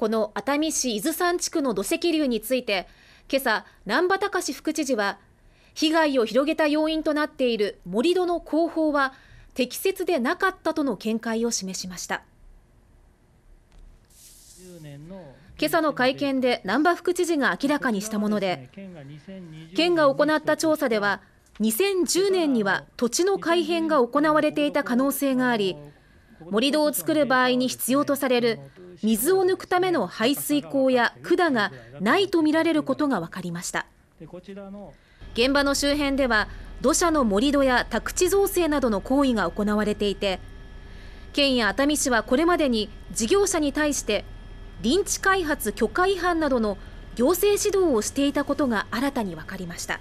この熱海市伊豆山地区の土石流について今朝難波隆副知事は被害を広げた要因となっている盛り土の工法は適切でなかったとの見解を示しました今朝の会見で難波副知事が明らかにしたもので県が行った調査では2010年には土地の改変が行われていた可能性があり盛り土を作る場合に必要とされる水を抜くための排水溝や管がないとみられることが分かりました現場の周辺では土砂の盛り土や宅地造成などの行為が行われていて県や熱海市はこれまでに事業者に対して臨地開発許可違反などの行政指導をしていたことが新たに分かりました。